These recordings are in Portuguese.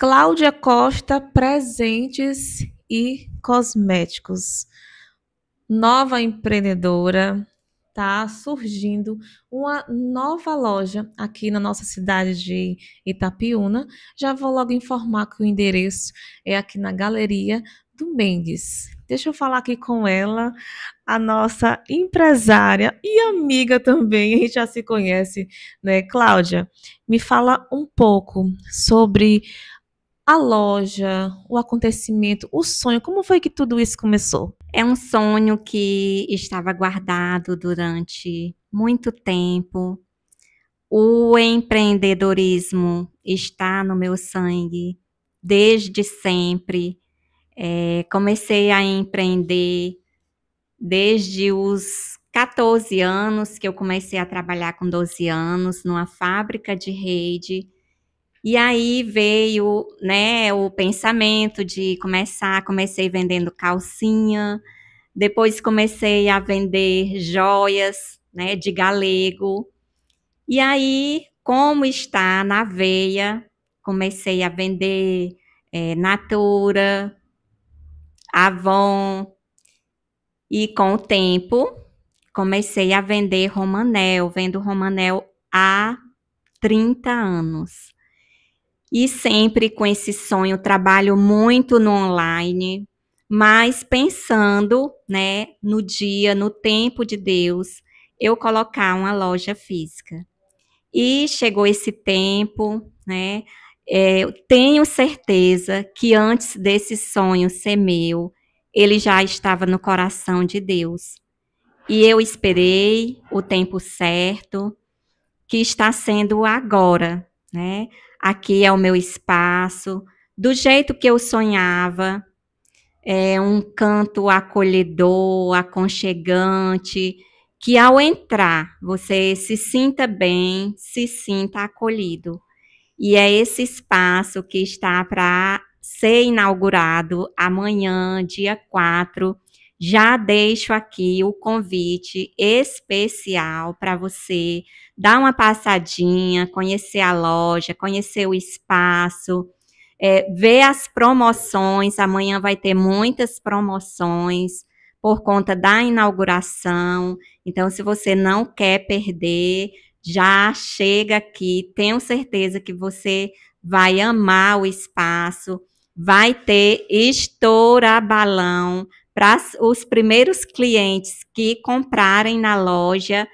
Cláudia Costa, presentes e cosméticos. Nova empreendedora, tá surgindo uma nova loja aqui na nossa cidade de Itapiúna. Já vou logo informar que o endereço é aqui na Galeria do Mendes. Deixa eu falar aqui com ela, a nossa empresária e amiga também, a gente já se conhece, né, Cláudia? Me fala um pouco sobre a loja, o acontecimento, o sonho? Como foi que tudo isso começou? É um sonho que estava guardado durante muito tempo. O empreendedorismo está no meu sangue desde sempre. É, comecei a empreender desde os 14 anos, que eu comecei a trabalhar com 12 anos, numa fábrica de rede e aí veio, né, o pensamento de começar, comecei vendendo calcinha, depois comecei a vender joias, né, de galego. E aí, como está na veia, comecei a vender é, Natura, Avon. E com o tempo, comecei a vender Romanel, vendo Romanel há 30 anos e sempre com esse sonho, trabalho muito no online, mas pensando, né, no dia, no tempo de Deus, eu colocar uma loja física. E chegou esse tempo, né? É, tenho certeza que antes desse sonho ser meu, ele já estava no coração de Deus. E eu esperei o tempo certo, que está sendo agora, né? Aqui é o meu espaço, do jeito que eu sonhava. É um canto acolhedor, aconchegante, que ao entrar você se sinta bem, se sinta acolhido. E é esse espaço que está para ser inaugurado amanhã, dia 4, já deixo aqui o convite especial para você dar uma passadinha, conhecer a loja, conhecer o espaço, é, ver as promoções. Amanhã vai ter muitas promoções por conta da inauguração. Então, se você não quer perder, já chega aqui. Tenho certeza que você vai amar o espaço. Vai ter estoura balão para os primeiros clientes que comprarem na loja,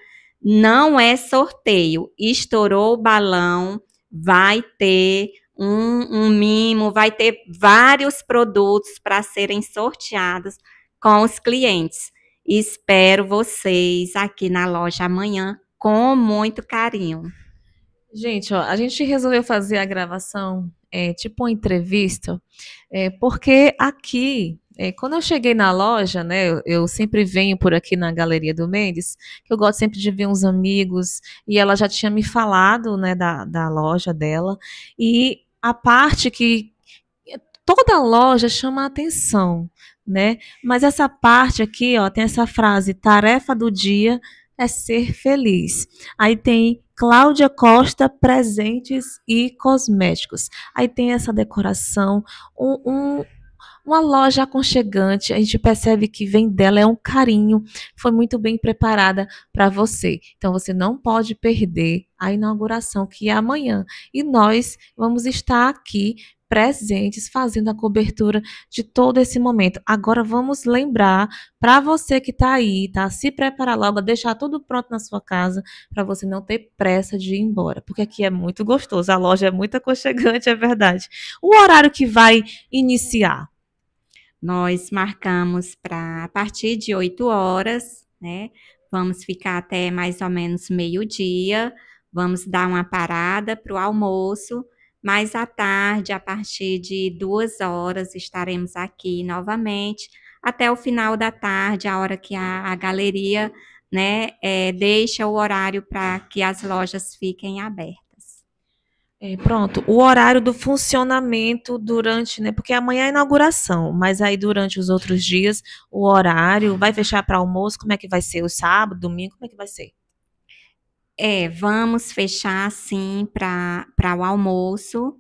não é sorteio. Estourou o balão, vai ter um, um mimo, vai ter vários produtos para serem sorteados com os clientes. Espero vocês aqui na loja amanhã com muito carinho. Gente, ó, a gente resolveu fazer a gravação é, tipo uma entrevista, é, porque aqui é, quando eu cheguei na loja, né, eu, eu, sempre venho por aqui na Galeria do Mendes, que eu gosto sempre de ver uns amigos, e ela já tinha me falado, né, da, da loja dela, e a parte que eh, toda loja chama a atenção, né, mas essa parte aqui, ó, tem essa frase, tarefa do dia é ser feliz. Aí tem Cláudia Costa, presentes e cosméticos. Aí tem essa decoração, um, um uma loja aconchegante, a gente percebe que vem dela, é um carinho, foi muito bem preparada para você. Então você não pode perder a inauguração que é amanhã. E nós vamos estar aqui presentes fazendo a cobertura de todo esse momento. Agora vamos lembrar para você que está aí, tá? Se preparar logo, deixar tudo pronto na sua casa para você não ter pressa de ir embora, porque aqui é muito gostoso. A loja é muito aconchegante, é verdade. O horário que vai iniciar nós marcamos para a partir de 8 horas, né? Vamos ficar até mais ou menos meio-dia, vamos dar uma parada para o almoço, mas à tarde, a partir de duas horas, estaremos aqui novamente, até o final da tarde, a hora que a, a galeria né, é, deixa o horário para que as lojas fiquem abertas. É, pronto, o horário do funcionamento durante, né? Porque amanhã é a inauguração, mas aí durante os outros dias, o horário vai fechar para almoço? Como é que vai ser? O sábado, domingo, como é que vai ser? É, vamos fechar sim para o almoço.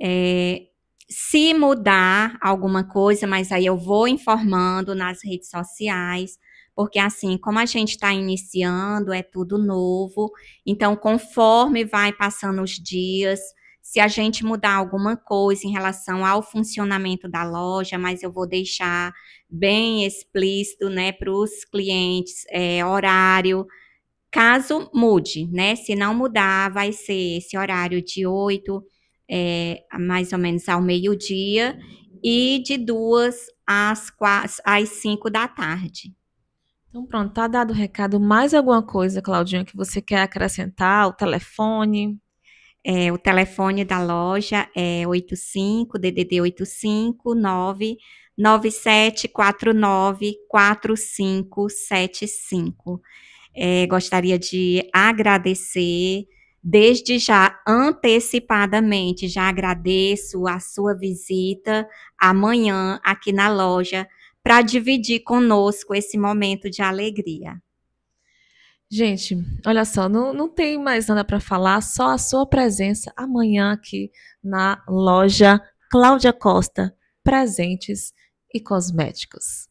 É, se mudar alguma coisa, mas aí eu vou informando nas redes sociais porque assim, como a gente está iniciando, é tudo novo, então conforme vai passando os dias, se a gente mudar alguma coisa em relação ao funcionamento da loja, mas eu vou deixar bem explícito, né, para os clientes, é, horário, caso mude, né, se não mudar, vai ser esse horário de 8, é, mais ou menos ao meio-dia, e de duas às, quatro, às cinco da tarde. Então, pronto, tá dado o recado. Mais alguma coisa, Claudinha, que você quer acrescentar? O telefone? É, o telefone da loja é 85 DDD 859 9749 4575. É, gostaria de agradecer desde já antecipadamente, já agradeço a sua visita amanhã aqui na loja para dividir conosco esse momento de alegria. Gente, olha só, não, não tem mais nada para falar, só a sua presença amanhã aqui na loja Cláudia Costa, presentes e cosméticos.